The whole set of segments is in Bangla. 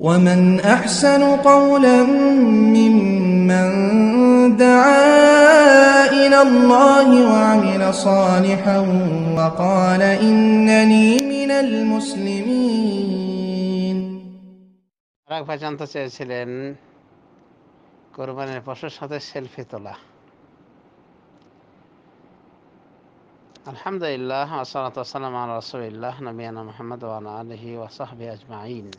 ومن أحسن قولا ممن دعا إلى الله وعمل صالحا وقال إنني من المسلمين رغفة جانتا سيسلين قربان البشوش هذا السلفي طلع الحمد لله والصلاة والسلام على رسول الله نبينا محمد وعلى آله وصحبه أجمعين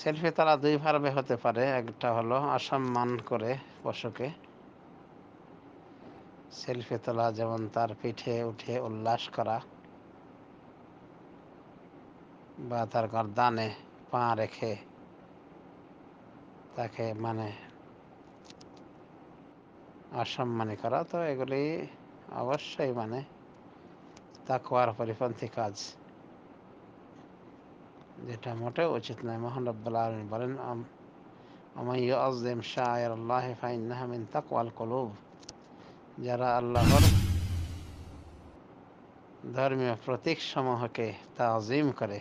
সেলফি তারা দুই ভাবে হতে পারে একটা হলো অসম্মান করে পশুকে সেলফি তোলা যেমন তার পিঠে উঠে উল্লাস করা বা তার দানে পা রেখে তাকে মানে অসম্মানী করা তো এগুলি অবশ্যই মানে তা তাকুয়ার পরিপন্থী কাজ যেটা মোটেও উচিত নয় মোহন রব্বুল আলমিন বলেন আজম শাহর আল্লাহ ফাইন যারা আল্লাহর ধর্মীয় প্রতীক সমূহকে তাজিম করে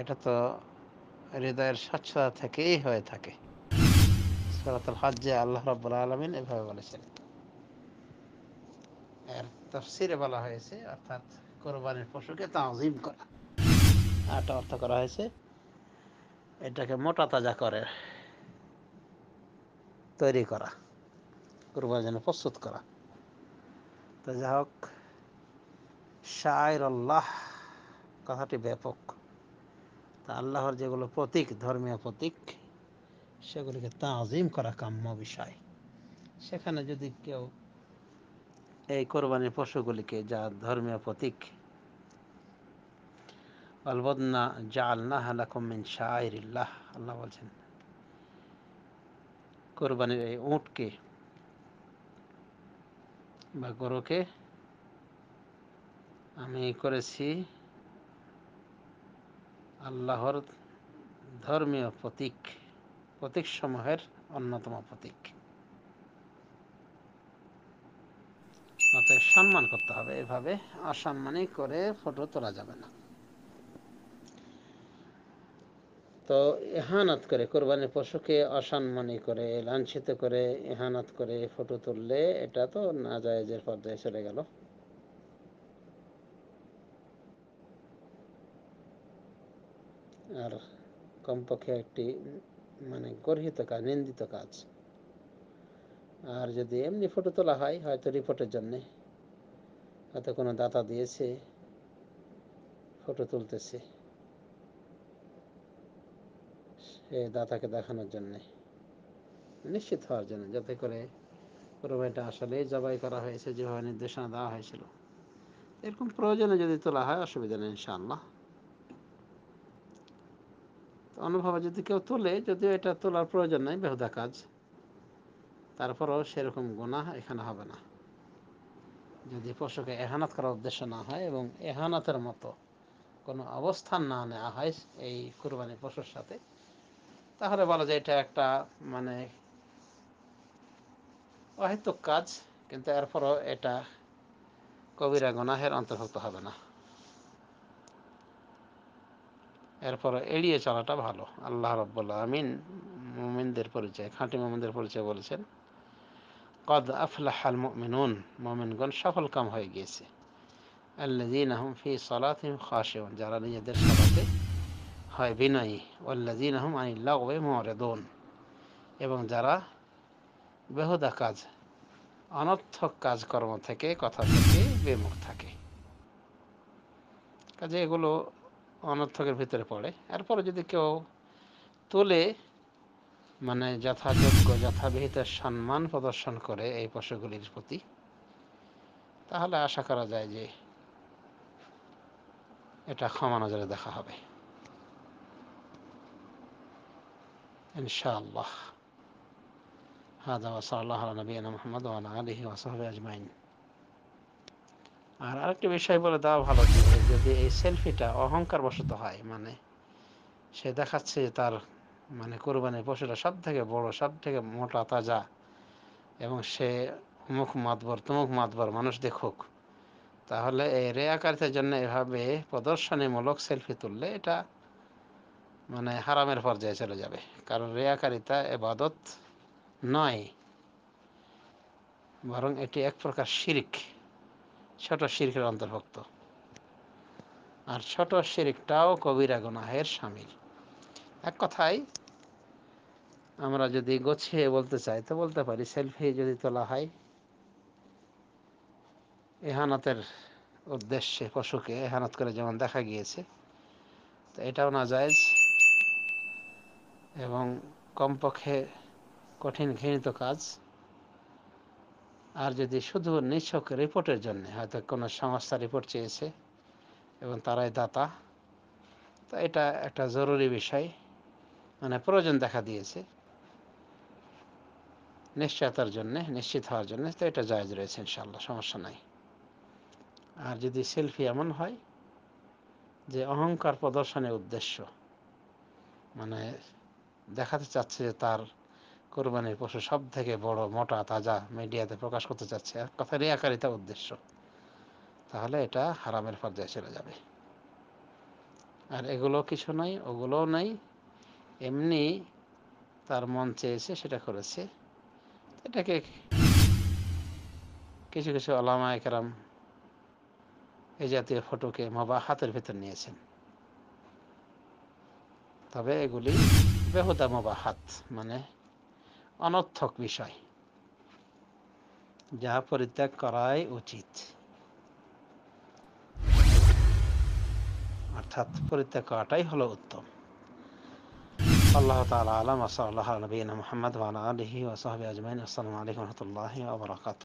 এটা তো হৃদয়ের স্বচ্ছতা থেকেই হয়ে থাকে সরাতুল হজ্জে আল্লাহ রব্বুল আলমিন এভাবে বলেছেন এর তফসিরে বলা হয়েছে অর্থাৎ কোরবানির পশুকে তাজিম করা আটা অর্থ করা হয়েছে এটাকে মোটা তাজা করে তৈরি করা কুরবানির জন্য প্রস্তুত করা তো যাই হোক শায়ের আল্লাহ কথাটি ব্যাপক তা আল্লাহর যেগুলো প্রতীক ধর্মীয় প্রতীক সেগুলিকে তাজিম করা কাম্য বিষয় সেখানে যদি কেউ এই কোরবানির পশুগুলিকে যা ধর্মীয় প্রতীক আল্লাহ আল্লাহ বলছেন কোরবানির এই উঁটকে বা গরুকে আমি করেছি আল্লাহর ধর্মীয় প্রতীক প্রতীক সমূহের অন্যতম প্রতীক সম্মান করতে হবে এভাবে অসম্মানই করে ফটো তোলা যাবে না তো এহানাত করে কোরবানির পশুকে অসম্মানী করে লাঞ্ছিত করে এহানাত করে ফটো তুললে এটা তো না জায়েজের পর্যায়ে চলে গেল আর কমপক্ষে একটি মানে গর্হিত কাজ নিন্দিত কাজ আর যদি এমনি ফটো তোলা হয় হয়তো রিপোর্টের জন্যে হয়তো কোনো দাতা দিয়েছে ফটো তুলতেছে দাতাকে দেখানোর জন্য নিশ্চিত হওয়ার জন্য যাতে করে কোরবানিটা আসলে জবাই করা হয়েছে যেভাবে নির্দেশনা দেওয়া হয়েছিল এরকম প্রয়োজনে যদি তোলা হয় অসুবিধা নেই ইনশাআল্লাহ অনুভবে যদি কেউ তোলে যদিও এটা তোলার প্রয়োজন নেই বেহুদা কাজ তারপরেও সেরকম গোনা এখানে হবে না যদি পশুকে এহানাত করার উদ্দেশ্য না হয় এবং এহানাতের মতো কোনো অবস্থান না নেওয়া হয় এই কুরবানি পশুর সাথে তাহলে বলা যায় এটা একটা মানে অহেতুক কাজ কিন্তু এরপরও এটা কবিরা গনাহের অন্তর্ভুক্ত হবে না এরপর এড়িয়ে চলাটা ভালো আল্লাহ রব্বুল্লাহ আমিন মোমিনদের পরিচয় খাঁটি মোমিনদের পরিচয় বলেছেন কদ আফলাহাল মোমিনুন মোমিনগণ সফল কাম হয়ে গিয়েছে আল্লাহ ফি সলাতিম খাসেউন যারা নিজেদের সলাতে হয় বিনয়ী জিন আহম আনিল্লাহ ওয়ে মরেদন এবং যারা বেহুদা কাজ অনর্থক কাজকর্ম থেকে কথা থেকে বেমুখ থাকে কাজে এগুলো অনর্থকের ভিতরে পড়ে এরপরে যদি কেউ তোলে মানে যথাযোগ্য যথাবিহিত সম্মান প্রদর্শন করে এই পশুগুলির প্রতি তাহলে আশা করা যায় যে এটা ক্ষমা নজরে দেখা হবে إن شاء الله هذا وصلى الله على نبينا محمد وعلى آله وصحبه أجمعين আর আরেকটি বিষয় বলে দেওয়া ভালো যদি এই সেলফিটা অহংকার বশত হয় মানে সে দেখাচ্ছে যে তার মানে কোরবানির পশুটা সব থেকে বড় সব থেকে মোটা তাজা এবং সে মুখ মাতবর তুমুখ মাতবর মানুষ দেখুক তাহলে এই রেয়াকারিতার জন্য এভাবে প্রদর্শনীমূলক সেলফি তুললে এটা মানে হারামের পর্যায়ে চলে যাবে কারণ রেয়াকারিতা এবাদত নয় বরং এটি এক প্রকার শিরিক ছোট শিরিকের অন্তর্ভুক্ত আর ছোট শিরিকটাও কবিরা গুনাহের সামিল এক কথায় আমরা যদি গোছিয়ে বলতে চাই তো বলতে পারি সেলফি যদি তোলা হয় এহানাতের উদ্দেশ্যে পশুকে এহানাত করে যেমন দেখা গিয়েছে তো এটাও না যায় এবং কমপক্ষে কঠিন ঘৃণিত কাজ আর যদি শুধু নিছক রিপোর্টের জন্য হয়তো কোনো সংস্থা রিপোর্ট চেয়েছে এবং তারাই দাতা তো এটা একটা জরুরি বিষয় মানে প্রয়োজন দেখা দিয়েছে নিশ্চয়তার জন্যে নিশ্চিত হওয়ার জন্য তো এটা জায়জ রয়েছে ইনশাল্লাহ সমস্যা নাই আর যদি সেলফি এমন হয় যে অহংকার প্রদর্শনের উদ্দেশ্য মানে দেখাতে চাচ্ছে যে তার কোরবানির পশু সব থেকে বড় মোটা তাজা মিডিয়াতে প্রকাশ করতে চাচ্ছে এক কথা রেয়াকারিতা উদ্দেশ্য তাহলে এটা হারামের পর্যায়ে চলে যাবে আর এগুলো কিছু নাই ওগুলোও নাই এমনি তার মন চেয়েছে সেটা করেছে এটাকে কিছু কিছু আলামা একরাম এই জাতীয় ফটোকে মবা হাতের ভেতর নিয়েছেন তবে এগুলি বেহুদা মুবাহাত মানে অনর্থক বিষয় যা পরিত্যাগ করাই উচিত অর্থাৎ পরিত্যাগ করাটাই হলো উত্তম আল্লাহ তালা আলম আসাল্লাহ নবীন মোহাম্মদ আলহি ওসহবি আজমাইন আসসালামু আলাইকুম